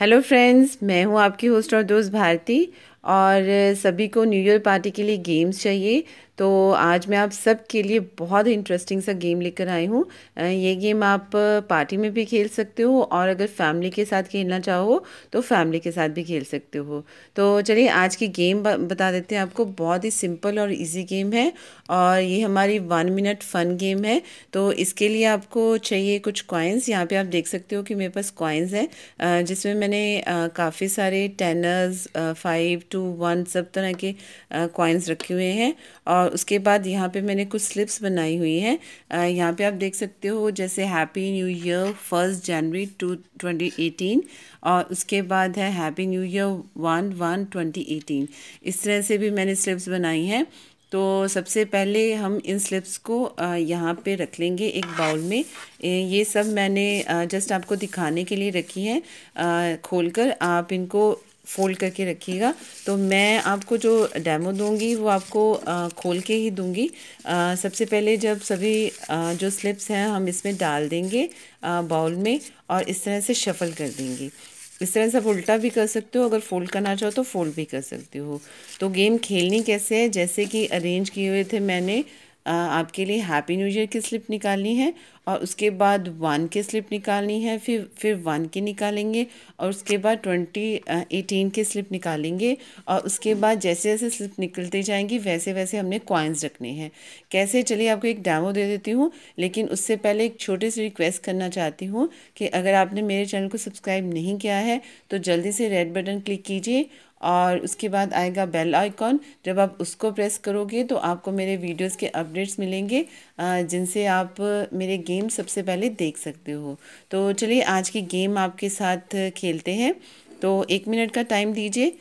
hello friends मैं हूं आपकी होस्ट और दोस्त भारती और सभी को न्यू ईयर पार्टी के लिए गेम्स चाहिए तो आज मैं आप सब के लिए बहुत इंटरेस्टिंग सा गेम लेकर आई हूँ ये गेम आप पार्टी में भी खेल सकते हो और अगर फैमिली के साथ खेलना चाहो तो फैमिली के साथ भी खेल सकते हो तो चलिए आज की गेम बता देते हैं आपको बहुत ही सिंपल और इजी गेम है और ये हमारी वन मिनट फन गेम है तो इसके लिए आपको चाहिए कुछ कॉइन्स यहाँ पर आप देख सकते हो कि मेरे पास कॉइन्स हैं जिसमें मैंने काफ़ी सारे टेनर्स फाइव टू वन सब तरह के कॉइन्स रखे हुए हैं और उसके बाद यहाँ पे मैंने कुछ स्लिप्स बनाई हुई हैं यहाँ पे आप देख सकते हो जैसे happy new year first January two twenty eighteen और उसके बाद है happy new year one one twenty eighteen इस तरह से भी मैंने स्लिप्स बनाई हैं तो सबसे पहले हम इन स्लिप्स को यहाँ पे रख लेंगे एक बाउल में ये सब मैंने जस्ट आपको दिखाने के लिए रखी हैं खोलकर आप इनको फ़ोल्ड करके रखिएगा तो मैं आपको जो डेमो दूंगी वो आपको आ, खोल के ही दूंगी आ, सबसे पहले जब सभी आ, जो स्लिप्स हैं हम इसमें डाल देंगे बाउल में और इस तरह से शफ़ल कर देंगे इस तरह से आप उल्टा भी कर सकते हो अगर फोल्ड करना चाहो तो फोल्ड भी कर सकते हो तो गेम खेलनी कैसे है जैसे कि अरेंज किए हुए थे मैंने आपके लिए हैप्पी न्यू ईयर की स्लिप निकालनी है और उसके बाद वन की स्लिप निकालनी है फिर फिर वन की निकालेंगे और उसके बाद ट्वेंटी एटीन की स्लिप निकालेंगे और उसके बाद जैसे जैसे स्लिप निकलते जाएंगी वैसे वैसे हमने कॉइन्स रखने हैं कैसे चलिए आपको एक डैमो दे देती हूँ लेकिन उससे पहले एक छोटी सी रिक्वेस्ट करना चाहती हूँ कि अगर आपने मेरे चैनल को सब्सक्राइब नहीं किया है तो जल्दी से रेड बटन क्लिक कीजिए और उसके बाद आएगा बेल आइकॉन जब आप उसको प्रेस करोगे तो आपको मेरे वीडियोस के अपडेट्स मिलेंगे जिनसे आप मेरे गेम सबसे पहले देख सकते हो तो चलिए आज की गेम आपके साथ खेलते हैं तो एक मिनट का टाइम दीजिए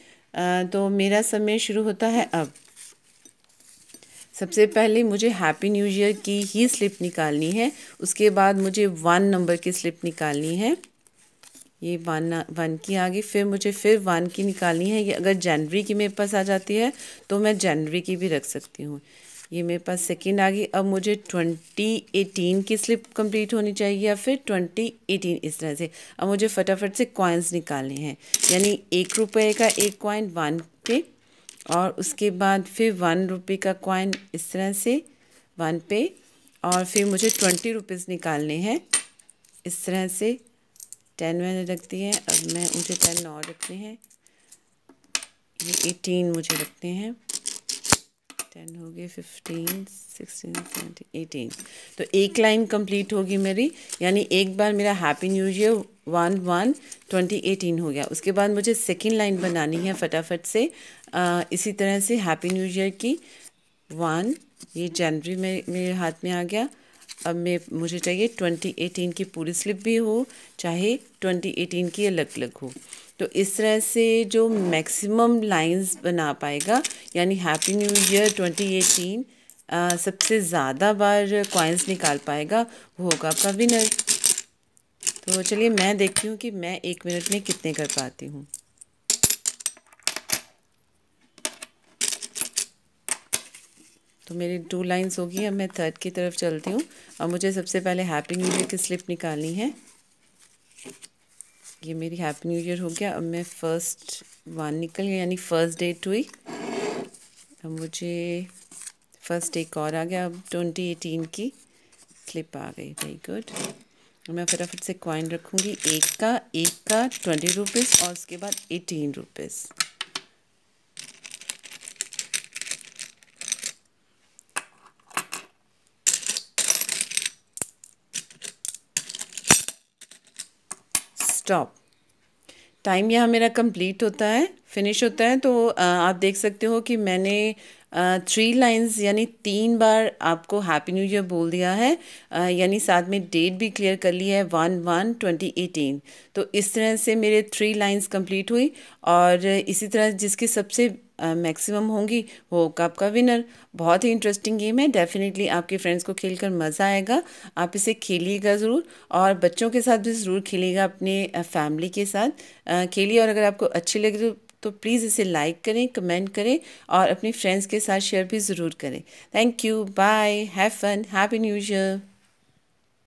तो मेरा समय शुरू होता है अब सबसे पहले मुझे हैप्पी न्यू ईयर की ही स्लिप निकालनी है उसके बाद मुझे वन नंबर की स्लिप निकालनी है ये वन वन की आ गई फिर मुझे फिर वन की निकालनी है ये अगर जनवरी की मेरे पास आ जाती है तो मैं जनवरी की भी रख सकती हूँ ये मेरे पास सेकेंड आ गई अब मुझे ट्वेंटी एटीन की स्लिप कंप्लीट होनी चाहिए या फिर ट्वेंटी एटीन इस तरह से अब मुझे फटाफट से कॉइन्स निकालने हैं यानी एक रुपये का एक कॉइन वन पे और उसके बाद फिर वन रुपये का कॉइन इस तरह से वन पे और फिर मुझे ट्वेंटी रुपीज़ निकालने हैं इस तरह से टेन मैंने रख दिए हैं अब मैं मुझे टेन और रखने हैं ये एटीन मुझे रखने हैं टेन हो गए फिफ्टीन सिक्सटीन सेवनटीन एटीन तो एक लाइन कंप्लीट होगी मेरी यानी एक बार मेरा happy new year one one twenty eighteen हो गया उसके बाद मुझे सेकेंड लाइन बनानी है फटाफट से आ, इसी तरह से हैप्पी न्यू ईयर की वन ये जनवरी में मेरे हाथ में आ गया अब मैं मुझे चाहिए ट्वेंटी एटीन की पूरी स्लिप भी हो चाहे ट्वेंटी एटीन की अलग अलग हो तो इस तरह से जो मैक्सिमम लाइंस बना पाएगा यानी happy new year twenty eighteen सबसे ज़्यादा बार कॉइन्स निकाल पाएगा वो होगा आपका विनर तो चलिए मैं देखती हूँ कि मैं एक मिनट में कितने कर पाती हूँ तो मेरी टू लाइंस हो गई अब मैं थर्ड की तरफ चलती हूँ अब मुझे सबसे पहले हैप्पी न्यू ईयर की स्लिप निकालनी है ये मेरी हैप्पी न्यू ईयर हो गया अब मैं फ़र्स्ट वन निकल गया यानी फ़र्स्ट डेट हुई अब मुझे फर्स्ट एक और आ गया अब ट्वेंटी एटीन की स्लिप आ गई वेरी गुड मैं फटाफट से क्वाइन रखूँगी एक का एक का ट्वेंटी रुपीज़ और उसके बाद एटीन रुपीज़ स्टॉप टाइम यहाँ मेरा कंप्लीट होता है फिनिश होता है तो आप देख सकते हो कि मैंने थ्री लाइंस यानी तीन बार आपको हैप्पी न्यू ईयर बोल दिया है यानी साथ में डेट भी क्लियर कर ली है वन वन ट्वेंटी एटीन तो इस तरह से मेरे थ्री लाइंस कंप्लीट हुई और इसी तरह जिसकी सबसे मैक्सिमम होंगी वो कप का विनर बहुत ही इंटरेस्टिंग गेम है डेफिनेटली आपके फ्रेंड्स को खेल कर मज़ा आएगा आप इसे खेलिएगा ज़रूर और बच्चों के साथ भी ज़रूर खेलिएगा अपने फैमिली के साथ खेलिए और अगर आपको अच्छी लगे तो तो प्लीज़ इसे लाइक करें कमेंट करें और अपने फ्रेंड्स के साथ शेयर भी ज़रूर करें thank you bye have fun happy new year